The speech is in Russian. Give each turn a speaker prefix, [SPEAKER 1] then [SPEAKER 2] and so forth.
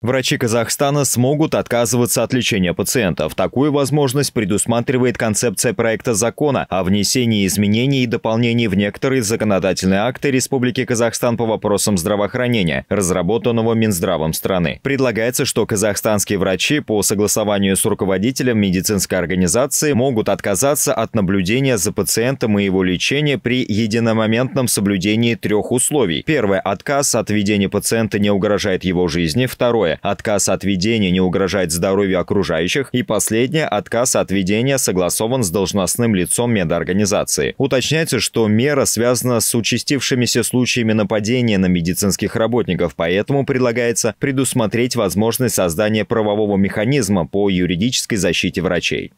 [SPEAKER 1] Врачи Казахстана смогут отказываться от лечения пациентов. Такую возможность предусматривает концепция проекта закона о внесении изменений и дополнений в некоторые законодательные акты Республики Казахстан по вопросам здравоохранения, разработанного Минздравом страны. Предлагается, что казахстанские врачи по согласованию с руководителем медицинской организации могут отказаться от наблюдения за пациентом и его лечения при единомоментном соблюдении трех условий. Первое – отказ от ведения пациента не угрожает его жизни. Второе Второе – отказ от ведения не угрожает здоровью окружающих. И последнее – отказ от ведения согласован с должностным лицом медорганизации. Уточняется, что мера связана с участившимися случаями нападения на медицинских работников, поэтому предлагается предусмотреть возможность создания правового механизма по юридической защите врачей.